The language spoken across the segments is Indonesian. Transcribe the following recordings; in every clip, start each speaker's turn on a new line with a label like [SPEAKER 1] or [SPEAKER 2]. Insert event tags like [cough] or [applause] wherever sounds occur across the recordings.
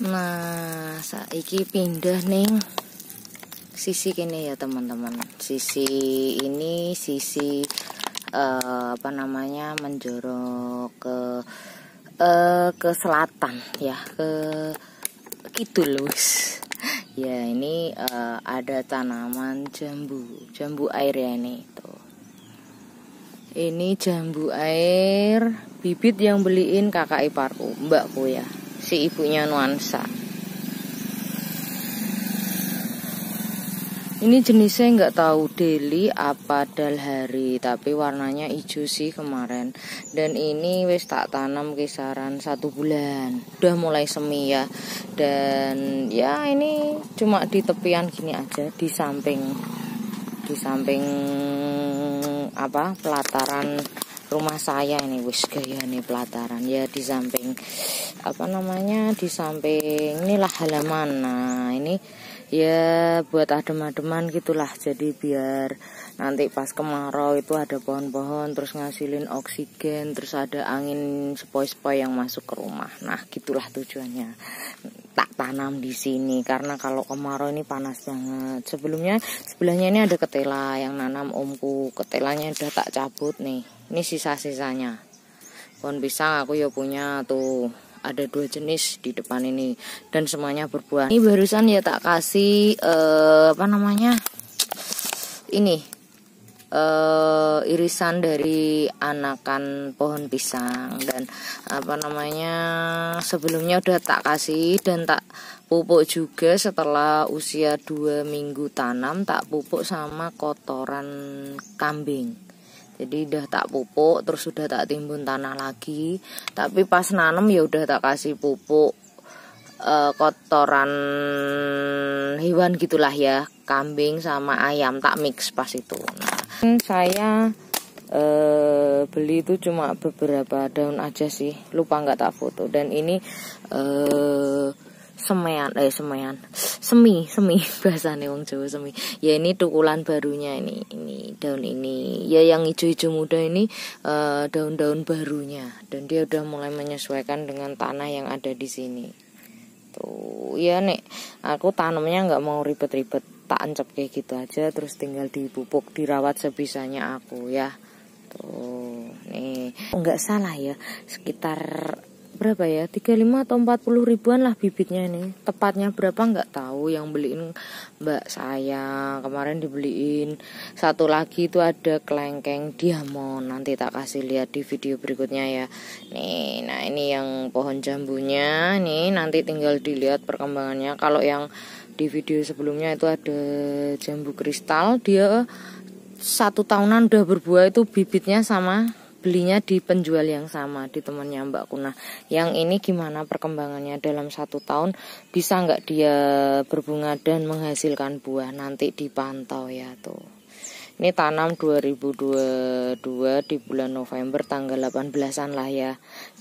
[SPEAKER 1] Nah, saiki pindah nih sisi kene ya, teman-teman. Sisi ini sisi uh, apa namanya? menjorok ke uh, ke selatan ya, ke kidul Ya, ini uh, ada tanaman jambu, jambu air ya ini tuh. Ini jambu air bibit yang beliin kakak iparku, mbakku ya si ibunya nuansa ini jenisnya nggak tahu deli apa dalhari tapi warnanya hijau sih kemarin dan ini wis tak tanam kisaran satu bulan udah mulai semi ya dan ya ini cuma di tepian gini aja di samping di samping apa pelataran rumah saya ini wis gaya nih pelataran ya di samping apa namanya di samping inilah halaman nah ini ya buat adem-ademan gitulah jadi biar nanti pas kemarau itu ada pohon-pohon terus ngasilin oksigen terus ada angin sepoi-sepoi yang masuk ke rumah nah gitulah tujuannya tak tanam di sini karena kalau kemarau ini panas banget sebelumnya sebelahnya ini ada ketela yang nanam omku ketelanya udah tak cabut nih ini sisa-sisanya pohon pisang aku ya punya tuh ada dua jenis di depan ini dan semuanya berbuah ini barusan ya tak kasih uh, apa namanya ini uh, irisan dari anakan pohon pisang dan apa namanya sebelumnya udah tak kasih dan tak pupuk juga setelah usia dua minggu tanam tak pupuk sama kotoran kambing jadi udah tak pupuk terus sudah tak timbun tanah lagi tapi pas nanam ya udah tak kasih pupuk e, kotoran hewan gitulah ya kambing sama ayam tak mix pas itu nah saya e, beli itu cuma beberapa daun aja sih lupa nggak tak foto dan ini e, semean eh semean semi semi [laughs] bahasane wong Jawa semi ya ini tukulan barunya ini ini daun ini ya yang hijau-hijau muda ini eh, daun-daun uh, barunya dan dia udah mulai menyesuaikan dengan tanah yang ada di sini tuh ya nek aku tanamnya nggak mau ribet-ribet tak ancap kayak gitu aja terus tinggal dipupuk dirawat sebisanya aku ya tuh nih nggak salah ya sekitar berapa ya 35 atau 40 ribuan lah bibitnya ini tepatnya berapa nggak tahu yang beliin mbak saya kemarin dibeliin satu lagi itu ada kelengkeng diamond nanti tak kasih lihat di video berikutnya ya nih nah ini yang pohon jambunya nih nanti tinggal dilihat perkembangannya kalau yang di video sebelumnya itu ada jambu kristal dia satu tahunan udah berbuah itu bibitnya sama belinya di penjual yang sama di temannya Mbak Kuna. Yang ini gimana perkembangannya dalam satu tahun bisa nggak dia berbunga dan menghasilkan buah nanti dipantau ya tuh. Ini tanam 2022 di bulan November tanggal 18-an lah ya.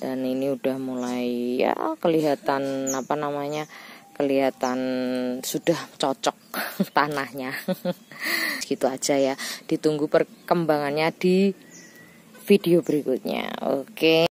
[SPEAKER 1] Dan ini udah mulai ya kelihatan apa namanya? kelihatan sudah cocok [laughs] tanahnya. [laughs] gitu aja ya. Ditunggu perkembangannya di video berikutnya. Oke. Okay.